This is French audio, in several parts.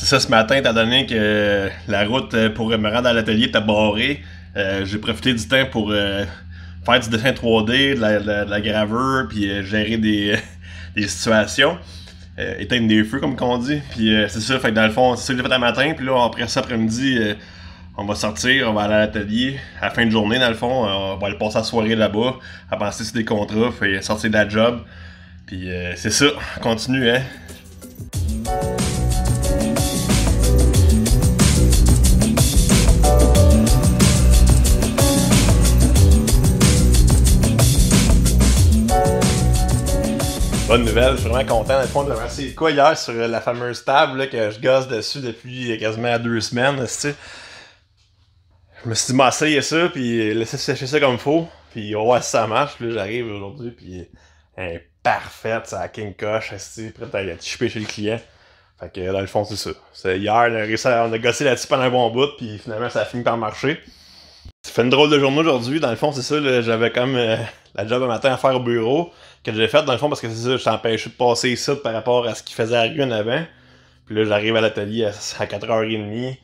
C'est ça, ce matin, étant donné que la route euh, pour me rendre à l'atelier t'a barré. Euh, j'ai profité du temps pour euh, faire du dessin 3D, de la, graveur, gravure, puis gérer des, situations. éteindre des feux, comme qu'on dit. Puis c'est ça, fait dans le fond, c'est ça que j'ai fait le matin, puis là, après cet après-midi, on va sortir, on va aller à l'atelier. À la fin de journée, dans le fond, on va aller passer la soirée là-bas, à penser sur des contrats, faire sortir de la job. Puis c'est ça, continue, hein. nouvelle. Je suis vraiment content. Dans le fond, quoi hier sur la fameuse table là, que je gosse dessus depuis quasiment deux semaines. Je me suis dit, m'essayer ça, puis laisser sécher ça comme faut. Puis ouais, ça marche. Puis j'arrive aujourd'hui, puis elle est parfaite, ça king coche, prête à être chez le client. Fait que dans le fond, c'est ça. hier, on a, réussi à, on a gossé la dessus pendant un bon bout, puis finalement, ça a fini par marcher fait une drôle de journée aujourd'hui. Dans le fond, c'est ça, j'avais comme euh, la job un matin à faire au bureau que j'ai faite, dans le fond, parce que c'est ça, je t'empêchais de passer ça par rapport à ce qu'il faisait à Rune avant. Puis là, j'arrive à l'atelier à, 4h30.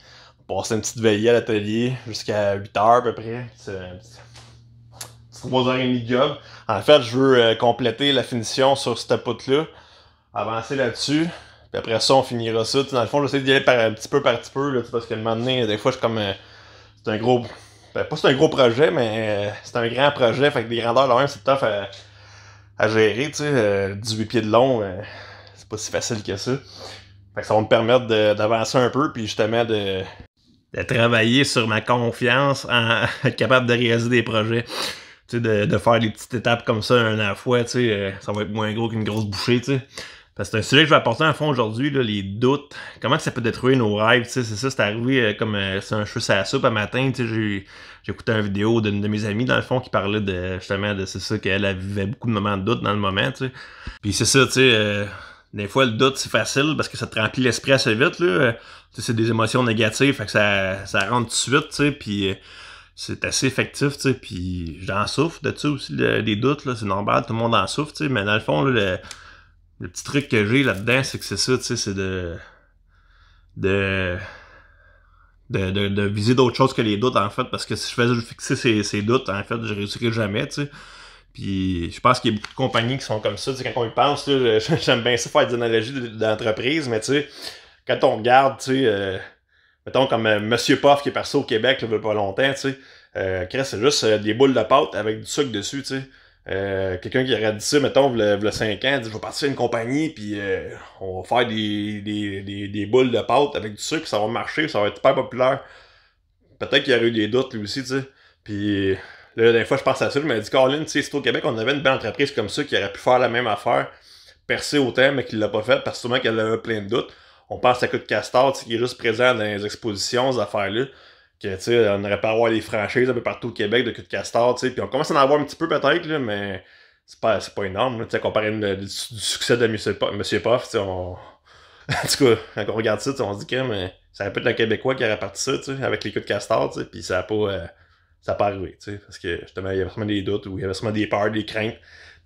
On passe une petite veillée à l'atelier jusqu'à 8h à peu près. C'est 3h30 de job. En fait, je veux euh, compléter la finition sur cette poutre-là, avancer là-dessus. Puis après ça, on finira ça. dans le fond, j'essaie d'y aller par, un petit peu par petit peu, là, parce que le moment des fois, je suis comme. Euh, c'est un gros ben, pas c'est un gros projet, mais euh, c'est un grand projet. Fait que des grandeurs là-même, c'est tough à, gérer. Tu sais, 18 euh, pieds de long, euh, c'est pas si facile que ça. Fait que ça va me permettre d'avancer un peu, puis justement de, de travailler sur ma confiance en être capable de réaliser des projets. Tu sais, de, de, faire des petites étapes comme ça, un à la fois, tu sais, ça va être moins gros qu'une grosse bouchée. Tu sais c'est un sujet que je vais apporter en fond aujourd'hui, les doutes. Comment ça peut détruire nos rêves, tu sais c'est ça, c'est arrivé euh, comme euh, c'est un cheveu à la soupe un matin, j'ai écouté une vidéo d'une de mes amies, dans le fond, qui parlait de justement de c'est ça, qu'elle avait beaucoup de moments de doute dans le moment, tu sais. Puis c'est ça, tu sais, euh, des fois le doute c'est facile parce que ça te remplit l'esprit assez vite, là. c'est des émotions négatives, fait que ça, ça rentre tout de suite, tu sais, puis... c'est assez effectif, tu sais, puis j'en souffre de ça aussi, des doutes, là, c'est normal, tout le monde en souffre, tu sais, mais dans le fond, le, le petit truc que j'ai là-dedans, c'est que c'est ça, tu sais, c'est de, de, de, viser d'autres choses que les doutes, en fait, parce que si je faisais fixer ces, ces doutes, en fait, je réussirais jamais, tu sais. Puis je pense qu'il y a beaucoup de compagnies qui sont comme ça, tu sais, quand on y pense, j'aime bien ça faire des analogies d'entreprise, mais tu sais, quand on regarde, tu sais, euh, mettons comme euh, Monsieur Poff qui est passé au Québec, il veut pas longtemps, tu sais, euh, c'est juste des boules de pâte avec du sucre dessus, tu sais euh, quelqu'un qui aurait dit ça, mettons, le, le 5 ans, dit je vais partir à une compagnie, puis euh, on va faire des, boules de pâte avec du sucre, ça va marcher, ça va être hyper populaire. Peut-être qu'il y aurait eu des doutes lui aussi, tu sais. Puis là, la dernière fois, je pense à ça, je me dis, Caroline, tu sais, c'est au Québec, on avait une belle entreprise comme ça qui aurait pu faire la même affaire, percer autant, mais qu'il l'a pas fait parce que sûrement qu'elle avait plein de doutes. On pense à Coup de Castor, qui est juste présent dans les expositions, ces affaires-là. Que, tu sais, on aurait pas à avoir les franchises un peu partout au Québec de coups de castor, tu sais. Puis on commence à en avoir un petit peu peut-être, là, mais c'est pas, c'est pas énorme, tu sais, comparé le, du, succès de Monsieur, Poff, tu sais, on... en tout cas, quand on regarde ça, on se dit que mais ça peut être le Québécois qui aurait parti ça, tu sais, avec les coups de castor, tu sais, puis ça a pas... ça a pas arrivé, tu sais, parce que justement, il y avait sûrement des doutes ou il y avait sûrement des peurs, des craintes,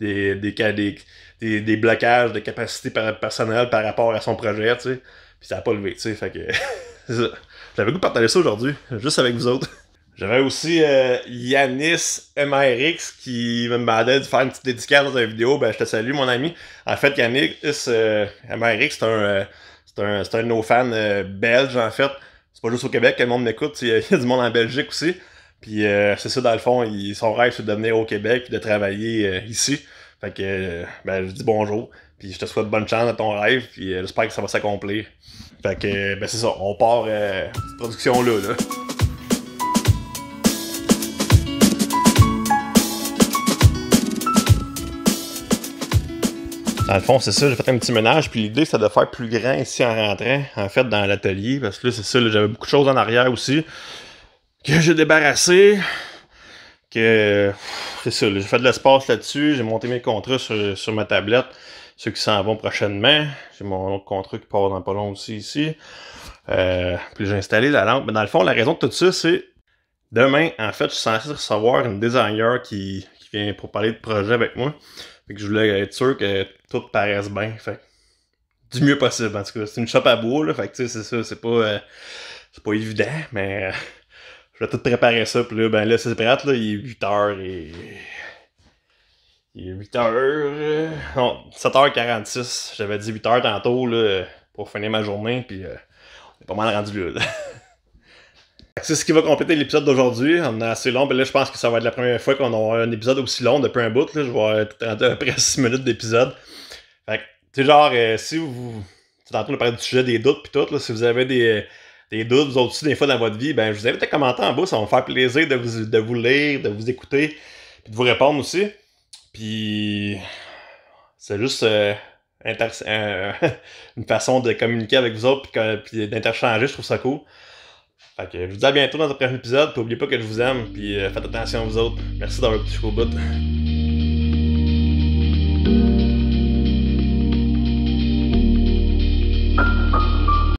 des, des, des, blocages de capacité personnelle par rapport à son projet, tu sais, puis ça a pas levé, tu sais, fait que... J'avais goût de partager ça aujourd'hui, juste avec vous autres. J'avais aussi euh, Yanis MRX qui me demandait de faire une petite dédicace dans la vidéo. Ben, je te salue, mon ami. En fait, Yanis euh, MRX, euh, c'est un, c'est un, un, de nos fans belges, en fait. C'est pas juste au Québec que le monde m'écoute. Il y a du monde en Belgique aussi. Puis c'est ça, dans le fond, son rêve, c'est de venir au Québec et de travailler ici. Fait que, euh, ben, je dis bonjour, puis je te souhaite bonne chance à ton rêve, puis euh, j'espère que ça va s'accomplir. Fait que, euh, ben, c'est ça, on part cette production-là. là, Dans le fond, c'est ça, j'ai fait un petit ménage, puis l'idée c'était de faire plus grand ici en rentrant, en fait, dans l'atelier, parce que là, c'est ça, j'avais beaucoup de choses en arrière aussi, que j'ai débarrassé que c'est ça, j'ai fait de l'espace là-dessus, j'ai monté mes contrats sur, ma tablette, ceux qui s'en vont prochainement. J'ai mon autre contrat qui part dans pas long aussi ici. Euh, puis j'ai installé la lampe. Mais dans le fond, la raison de tout ça, c'est demain, en fait, je suis censé recevoir une designer qui, qui vient pour parler de projet avec moi. Fait que je voulais être sûr que tout paraisse bien. Fait du mieux possible, en tout cas. C'est une shop à bois, là. Fait que tu sais, c'est ça, c'est pas. Euh, c'est pas évident, mais. Euh, je vais tout préparer ça, puis là, ben là, c'est prêt, là, il est 8 h et. Il est 8 h. Euh, non, 7h46. J'avais dit 8 h tantôt, là, pour finir ma journée, puis euh, on est pas mal rendu là. c'est ce qui va compléter l'épisode d'aujourd'hui. On est assez long, mais ben, là, je pense que ça va être la première fois qu'on aura un épisode aussi long depuis un bout. Là. Je vais être à peu près 6 minutes d'épisode. Fait que, tu genre, euh, si vous. Tantôt, on a du sujet des doutes, puis tout, là, si vous avez des des doutes, vous aussi, des fois, dans votre vie, ben, je vous invite à commenter en bas. Ça va me faire plaisir de vous, de vous lire, de vous écouter, puis de vous répondre aussi. Puis, c'est juste euh, euh, une façon de communiquer avec vous autres, puis, d'interchanger. Je trouve ça cool. Fait que je vous dis à bientôt dans un prochain épisode. Puis, n'oubliez pas que je vous aime, puis euh, faites attention à vous autres. Merci d'avoir été jusqu'au bout.